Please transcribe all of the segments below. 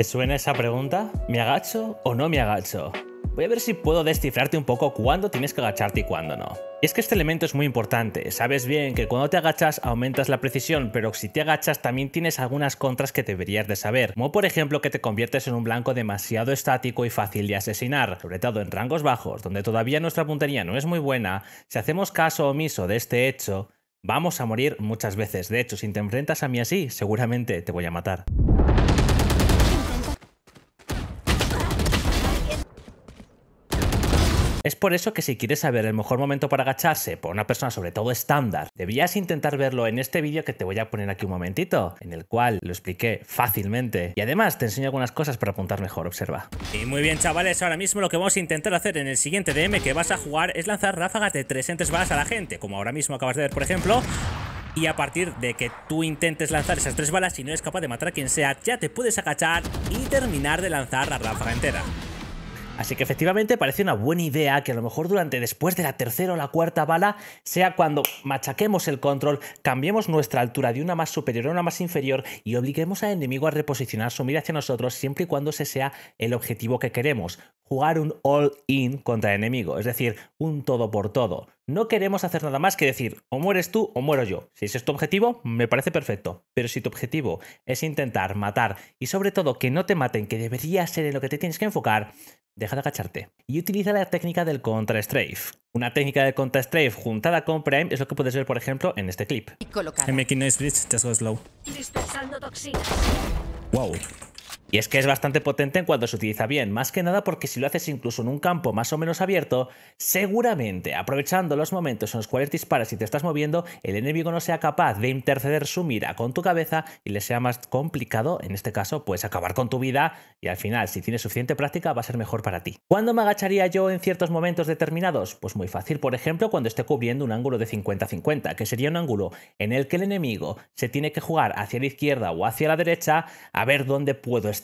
¿Te suena esa pregunta? ¿Me agacho o no me agacho? Voy a ver si puedo descifrarte un poco cuándo tienes que agacharte y cuándo no. Y es que este elemento es muy importante. Sabes bien que cuando te agachas aumentas la precisión, pero si te agachas también tienes algunas contras que deberías de saber, como por ejemplo que te conviertes en un blanco demasiado estático y fácil de asesinar, sobre todo en rangos bajos, donde todavía nuestra puntería no es muy buena. Si hacemos caso omiso de este hecho, vamos a morir muchas veces. De hecho, si te enfrentas a mí así, seguramente te voy a matar. Es por eso que si quieres saber el mejor momento para agacharse por una persona sobre todo estándar, debías intentar verlo en este vídeo que te voy a poner aquí un momentito, en el cual lo expliqué fácilmente y además te enseño algunas cosas para apuntar mejor, observa. Y muy bien chavales, ahora mismo lo que vamos a intentar hacer en el siguiente DM que vas a jugar es lanzar ráfagas de 300 balas a la gente, como ahora mismo acabas de ver por ejemplo, y a partir de que tú intentes lanzar esas tres balas y no es capaz de matar a quien sea, ya te puedes agachar y terminar de lanzar la ráfaga entera. Así que efectivamente parece una buena idea que a lo mejor durante después de la tercera o la cuarta bala sea cuando machaquemos el control, cambiemos nuestra altura de una más superior a una más inferior y obliguemos al enemigo a reposicionar su mira hacia nosotros siempre y cuando ese sea el objetivo que queremos jugar un all-in contra el enemigo, es decir, un todo por todo. No queremos hacer nada más que decir, o mueres tú o muero yo. Si ese es tu objetivo, me parece perfecto. Pero si tu objetivo es intentar matar y sobre todo que no te maten, que debería ser en lo que te tienes que enfocar, deja de agacharte. Y utiliza la técnica del contra-strafe. Una técnica del contra-strafe juntada con prime es lo que puedes ver, por ejemplo, en este clip. making slow. Wow. Y es que es bastante potente en cuanto se utiliza bien, más que nada porque si lo haces incluso en un campo más o menos abierto, seguramente, aprovechando los momentos en los cuales disparas y te estás moviendo, el enemigo no sea capaz de interceder su mira con tu cabeza y le sea más complicado, en este caso, pues acabar con tu vida y al final, si tienes suficiente práctica, va a ser mejor para ti. ¿Cuándo me agacharía yo en ciertos momentos determinados? Pues muy fácil, por ejemplo, cuando esté cubriendo un ángulo de 50-50, que sería un ángulo en el que el enemigo se tiene que jugar hacia la izquierda o hacia la derecha a ver dónde puedo estar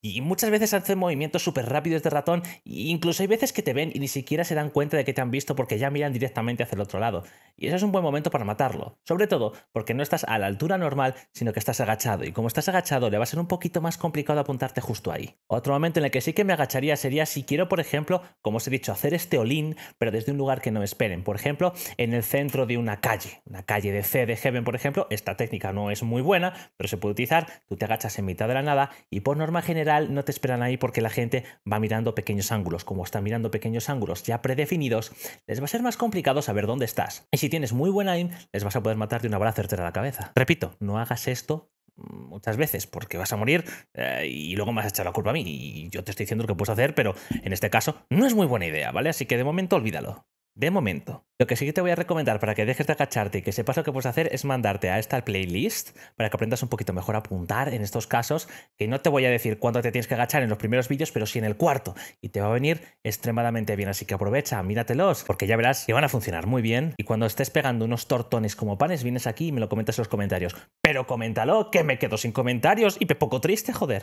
y muchas veces hacen movimientos súper rápidos de ratón, e incluso hay veces que te ven y ni siquiera se dan cuenta de que te han visto porque ya miran directamente hacia el otro lado. Y eso es un buen momento para matarlo, sobre todo porque no estás a la altura normal, sino que estás agachado, y como estás agachado le va a ser un poquito más complicado apuntarte justo ahí. Otro momento en el que sí que me agacharía sería si quiero, por ejemplo, como os he dicho, hacer este olín, pero desde un lugar que no esperen, por ejemplo, en el centro de una calle, una calle de C de Heaven, por ejemplo, esta técnica no es muy buena, pero se puede utilizar, tú te agachas en mitad de la nada y pon norma general no te esperan ahí porque la gente va mirando pequeños ángulos. Como están mirando pequeños ángulos ya predefinidos, les va a ser más complicado saber dónde estás. Y si tienes muy buen aim, les vas a poder matar de una bala certera a la cabeza. Repito, no hagas esto mm, muchas veces porque vas a morir eh, y luego me vas a echar la culpa a mí. Y yo te estoy diciendo lo que puedes hacer, pero en este caso no es muy buena idea, ¿vale? Así que de momento olvídalo de momento. Lo que sí que te voy a recomendar para que dejes de agacharte y que sepas lo que puedes hacer es mandarte a esta playlist para que aprendas un poquito mejor a apuntar en estos casos, que no te voy a decir cuándo te tienes que agachar en los primeros vídeos, pero sí en el cuarto, y te va a venir extremadamente bien, así que aprovecha, míratelos, porque ya verás que van a funcionar muy bien, y cuando estés pegando unos tortones como panes, vienes aquí y me lo comentas en los comentarios. Pero coméntalo, que me quedo sin comentarios y me poco triste, joder.